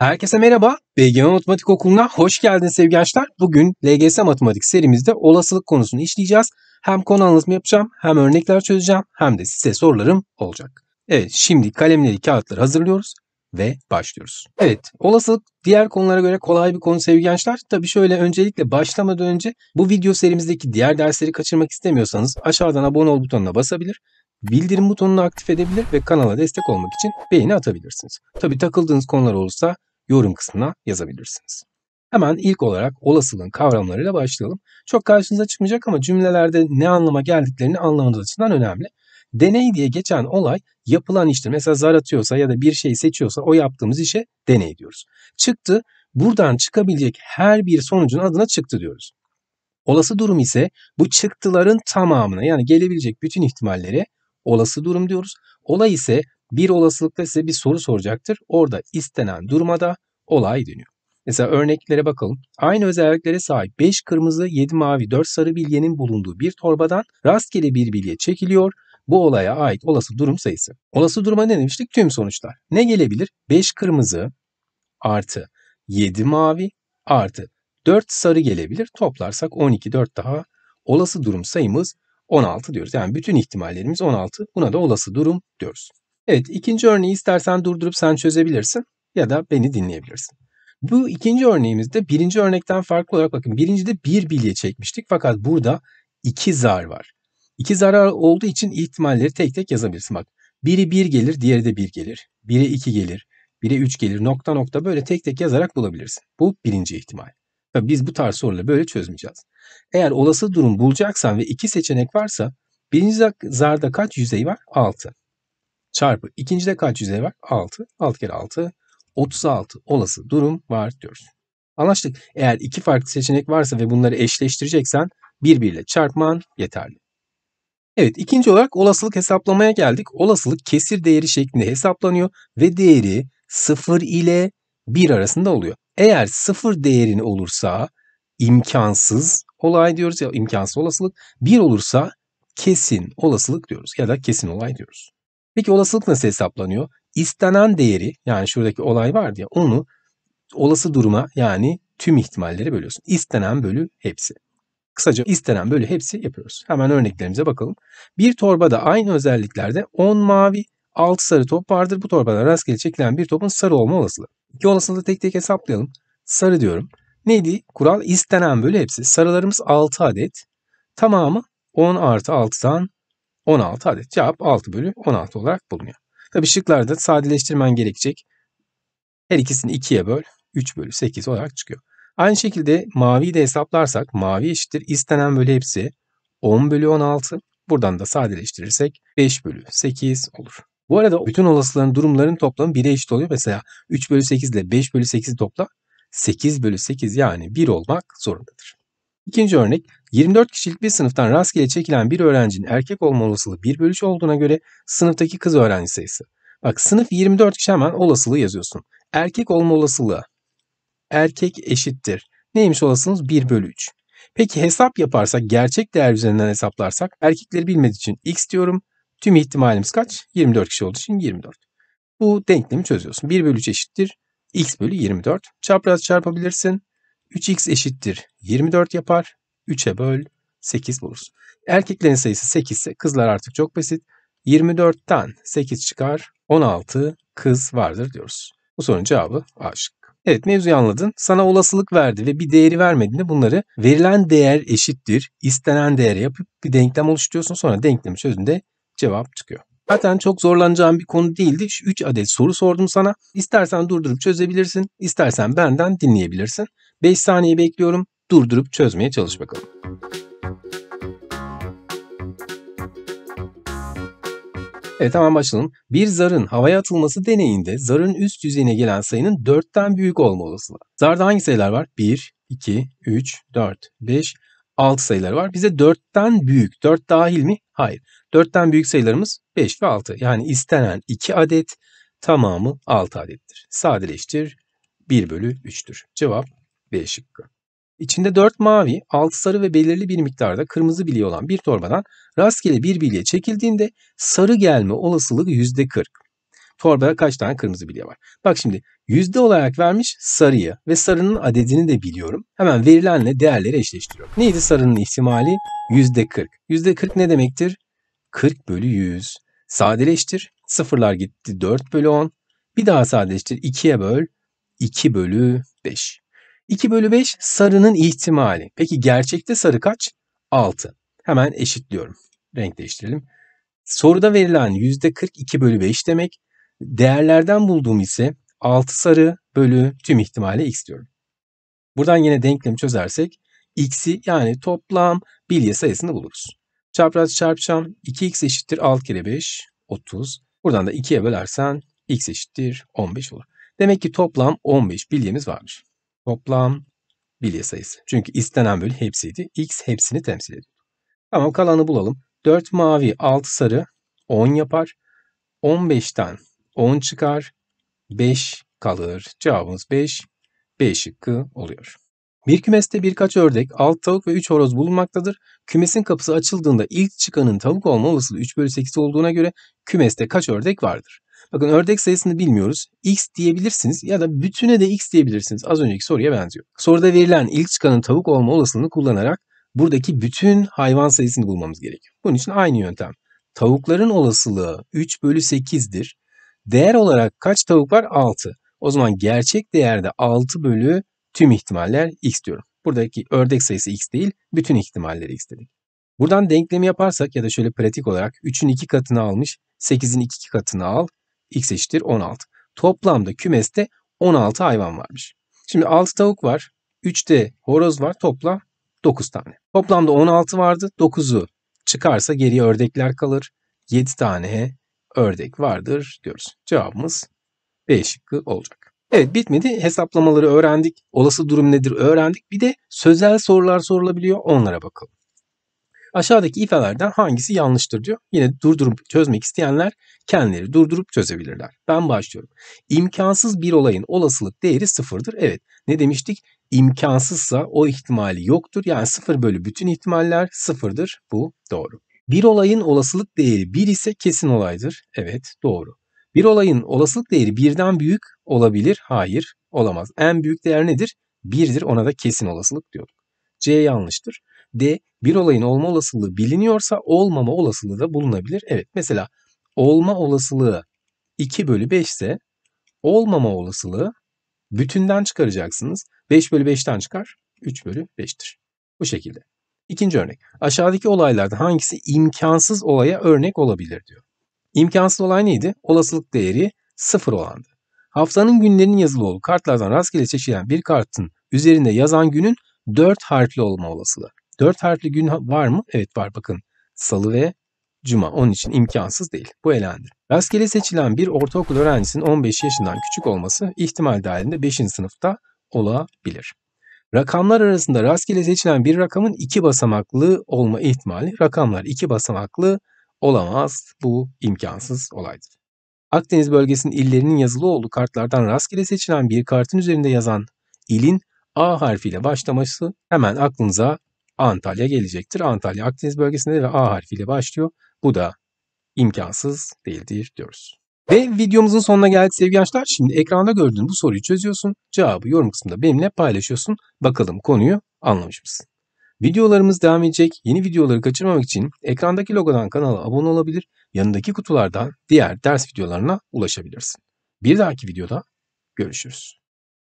Herkese merhaba. BGM Matematik Okulu'na hoş geldiniz sevgili gençler. Bugün LGS Matematik serimizde olasılık konusunu işleyeceğiz. Hem konu anlatımı yapacağım, hem örnekler çözeceğim, hem de size sorularım olacak. Evet, şimdi kalemleri, kağıtları hazırlıyoruz ve başlıyoruz. Evet, olasılık diğer konulara göre kolay bir konu sevgili gençler. Tabii şöyle öncelikle başlamadan önce bu video serimizdeki diğer dersleri kaçırmak istemiyorsanız aşağıdan abone ol butonuna basabilir bildirim butonunu aktif edebilir ve kanala destek olmak için beğeni atabilirsiniz. Tabi takıldığınız konular olursa yorum kısmına yazabilirsiniz. Hemen ilk olarak olasılığın kavramlarıyla başlayalım. Çok karşınıza çıkmayacak ama cümlelerde ne anlama geldiklerini anlamanız açısından önemli. Deney diye geçen olay yapılan iştir. Mesela zar atıyorsa ya da bir şey seçiyorsa o yaptığımız işe deney diyoruz. Çıktı, buradan çıkabilecek her bir sonucun adına çıktı diyoruz. Olası durum ise bu çıktıların tamamına yani gelebilecek bütün ihtimallere olası durum diyoruz. Olay ise bir olasılıkta size bir soru soracaktır. Orada istenen durmada olay dönüyor. Mesela örneklere bakalım. Aynı özelliklere sahip 5 kırmızı, 7 mavi, 4 sarı bilyenin bulunduğu bir torbadan rastgele bir bilye çekiliyor. Bu olaya ait olası durum sayısı. Olası duruma ne demiştik? Tüm sonuçlar. Ne gelebilir? 5 kırmızı artı 7 mavi artı 4 sarı gelebilir. Toplarsak 12, 4 daha. Olası durum sayımız 16 diyoruz. Yani bütün ihtimallerimiz 16. Buna da olası durum diyoruz. Evet ikinci örneği istersen durdurup sen çözebilirsin ya da beni dinleyebilirsin. Bu ikinci örneğimizde birinci örnekten farklı olarak bakın birincide bir bilye çekmiştik fakat burada iki zar var. İki zarar olduğu için ihtimalleri tek tek yazabilirsin bak. Biri bir gelir, diğeri de bir gelir. Biri iki gelir, biri üç gelir, nokta nokta böyle tek tek yazarak bulabilirsin. Bu birinci ihtimal. Tabii biz bu tarz soruları böyle çözmeyeceğiz. Eğer olası durum bulacaksan ve iki seçenek varsa birinci zarda kaç yüzey var? altı çarpı ikincide kaç yüzey var? 6. 6 kere 6 36 olası durum var diyoruz. Anlaştık. Eğer iki farklı seçenek varsa ve bunları eşleştireceksen birbiriyle çarpman yeterli. Evet ikinci olarak olasılık hesaplamaya geldik. Olasılık kesir değeri şeklinde hesaplanıyor ve değeri 0 ile 1 arasında oluyor. Eğer 0 değerin olursa imkansız olay diyoruz ya imkansız olasılık. 1 olursa kesin olasılık diyoruz ya da kesin olay diyoruz. Peki olasılık nasıl hesaplanıyor? İstenen değeri yani şuradaki olay var ya onu olası duruma yani tüm ihtimalleri bölüyorsun. İstenen bölü hepsi. Kısaca istenen bölü hepsi yapıyoruz. Hemen örneklerimize bakalım. Bir torbada aynı özelliklerde 10 mavi, 6 sarı top vardır. Bu torbada rastgele çekilen bir topun sarı olma olasılığı. İki olasılığı tek tek hesaplayalım. Sarı diyorum. Neydi? Kural istenen bölü hepsi. Sarılarımız 6 adet. Tamamı 10 artı 6'dan 16 adet. Cevap 6 bölü 16 olarak bulunuyor. Tabi şıklarda sadeleştirmen gerekecek. Her ikisini 2'ye böl. 3 bölü 8 olarak çıkıyor. Aynı şekilde maviyi de hesaplarsak mavi eşittir istenen bölü hepsi 10 bölü 16. Buradan da sadeleştirirsek 5 bölü 8 olur. Bu arada bütün olasılığın durumların toplamı 1'e eşit oluyor. Mesela 3 bölü 8 ile 5 bölü 8'i topla 8 bölü 8 yani 1 olmak zorundadır. İkinci örnek 24 kişilik bir sınıftan rastgele çekilen bir öğrencinin erkek olma olasılığı 1 bölü 3 olduğuna göre sınıftaki kız öğrenci sayısı. Bak sınıf 24 kişi hemen olasılığı yazıyorsun. Erkek olma olasılığı. Erkek eşittir. Neymiş olasılığımız 1 bölü 3. Peki hesap yaparsak gerçek değer üzerinden hesaplarsak erkekleri bilmediği için x diyorum. Tüm ihtimalimiz kaç? 24 kişi olduğu için 24. Bu denklemi çözüyorsun. 1 bölü 3 eşittir. x bölü 24. Çapraz çarpabilirsin. 3x eşittir 24 yapar. 3'e böl 8 buluruz. Erkeklerin sayısı 8 ise kızlar artık çok basit. 24'ten 8 çıkar 16 kız vardır diyoruz. Bu sorunun cevabı A Evet mevzuyu anladın. Sana olasılık verdi ve bir değeri vermediğinde bunları verilen değer eşittir, istenen değere yapıp bir denklem oluşturuyorsun. Sonra denklemi çözünde cevap çıkıyor. Zaten çok zorlanacağın bir konu değildi. 3 adet soru sordum sana. İstersen durdurup çözebilirsin, istersen benden dinleyebilirsin. 5 saniye bekliyorum. Durdurup çözmeye çalış bakalım. Evet tamam başlayalım. Bir zarın havaya atılması deneyinde zarın üst yüzeyine gelen sayının 4'ten büyük olma olasılığı. Zarda hangi sayılar var? 1, 2, 3, 4, 5, 6 sayılar var. Bize 4'ten büyük. 4 dahil mi? Hayır. 4'ten büyük sayılarımız 5 ve 6. Yani istenen 2 adet tamamı 6 adettir. Sadeleştir 1 bölü 3'tür. Cevap B şıkkı. İçinde 4 mavi, 6 sarı ve belirli bir miktarda kırmızı bilye olan bir torbadan rastgele bir bilye çekildiğinde sarı gelme olasılığı %40. Torbada kaç tane kırmızı bilye var? Bak şimdi yüzde olarak vermiş sarıyı ve sarının adedini de biliyorum. Hemen verilenle değerleri eşleştiriyorum. Neydi sarının ihtimali? Yüzde 40. Yüzde 40 ne demektir? 40 bölü 100. Sadeleştir. Sıfırlar gitti 4 bölü 10. Bir daha sadeleştir 2'ye böl 2 bölü 5. 2 bölü 5 sarının ihtimali. Peki gerçekte sarı kaç? 6. Hemen eşitliyorum. Renk değiştirelim. Soruda verilen %42 bölü 5 demek. Değerlerden bulduğum ise 6 sarı bölü tüm ihtimali x diyorum. Buradan yine denklemi çözersek x'i yani toplam bilye sayısını buluruz. Çapraz çarpacağım. 2x eşittir 6 kere 5 30. Buradan da 2'ye bölersen x eşittir 15 olur. Demek ki toplam 15 bilyemiz varmış. Toplam bilye sayısı. Çünkü istenen bölü hepsiydi. X hepsini temsil ediyor. Tamam kalanı bulalım. 4 mavi, 6 sarı 10 yapar. 15'ten 10 çıkar. 5 kalır. Cevabımız 5. B şıkkı oluyor. Bir kümeste birkaç ördek, alt tavuk ve 3 horoz bulunmaktadır. Kümesin kapısı açıldığında ilk çıkanın tavuk olma olasılığı 3 bölü 8 olduğuna göre kümeste kaç ördek vardır? Bakın ördek sayısını bilmiyoruz. X diyebilirsiniz ya da bütüne de X diyebilirsiniz. Az önceki soruya benziyor. Soruda verilen ilk çıkanın tavuk olma olasılığını kullanarak buradaki bütün hayvan sayısını bulmamız gerekiyor. Bunun için aynı yöntem. Tavukların olasılığı 3 bölü 8'dir. Değer olarak kaç tavuk var? 6. O zaman gerçek değerde 6 bölü tüm ihtimaller x diyorum. Buradaki ördek sayısı x değil, bütün ihtimalleri x dedik. Buradan denklemi yaparsak ya da şöyle pratik olarak 3'ün 2 katını almış, 8'in 2 katını al, x eşittir 16. Toplamda kümeste 16 hayvan varmış. Şimdi 6 tavuk var. 3 de horoz var. Toplam 9 tane. Toplamda 16 vardı. 9'u çıkarsa geriye ördekler kalır. 7 tane ördek vardır diyoruz. Cevabımız B şıkkı olacak. Evet bitmedi. Hesaplamaları öğrendik. Olası durum nedir öğrendik. Bir de sözel sorular sorulabiliyor. Onlara bakalım. Aşağıdaki ifelerden hangisi yanlıştır diyor. Yine durdurup çözmek isteyenler kendileri durdurup çözebilirler. Ben başlıyorum. İmkansız bir olayın olasılık değeri sıfırdır. Evet ne demiştik? İmkansızsa o ihtimali yoktur. Yani sıfır bölü bütün ihtimaller sıfırdır. Bu doğru. Bir olayın olasılık değeri bir ise kesin olaydır. Evet doğru. Bir olayın olasılık değeri birden büyük olabilir. Hayır olamaz. En büyük değer nedir? Birdir. ona da kesin olasılık diyorduk. C yanlıştır. D. Bir olayın olma olasılığı biliniyorsa olmama olasılığı da bulunabilir. Evet mesela olma olasılığı 2 bölü 5 ise olmama olasılığı bütünden çıkaracaksınız. 5 bölü 5'ten çıkar 3 bölü 5'tir. Bu şekilde. İkinci örnek. Aşağıdaki olaylardan hangisi imkansız olaya örnek olabilir diyor. İmkansız olay neydi? Olasılık değeri sıfır olandı. Haftanın günlerinin yazılı olduğu kartlardan rastgele seçilen bir kartın üzerinde yazan günün 4 harfli olma olasılığı. 4 harfli gün var mı? Evet var bakın. Salı ve Cuma. Onun için imkansız değil. Bu elendir. Rastgele seçilen bir ortaokul öğrencisinin 15 yaşından küçük olması ihtimal dahilinde 5. sınıfta olabilir. Rakamlar arasında rastgele seçilen bir rakamın iki basamaklı olma ihtimali rakamlar iki basamaklı olamaz. Bu imkansız olaydır. Akdeniz bölgesinin illerinin yazılı olduğu kartlardan rastgele seçilen bir kartın üzerinde yazan ilin A harfiyle başlaması hemen aklınıza Antalya gelecektir. Antalya Akdeniz bölgesinde ve A harfiyle başlıyor. Bu da imkansız değildir diyoruz. Ve videomuzun sonuna geldik sevgili gençler. Şimdi ekranda gördüğün bu soruyu çözüyorsun. Cevabı yorum kısmında benimle paylaşıyorsun. Bakalım konuyu anlamış mısın? Videolarımız devam edecek. Yeni videoları kaçırmamak için ekrandaki logodan kanala abone olabilir. Yanındaki kutulardan diğer ders videolarına ulaşabilirsin. Bir dahaki videoda görüşürüz.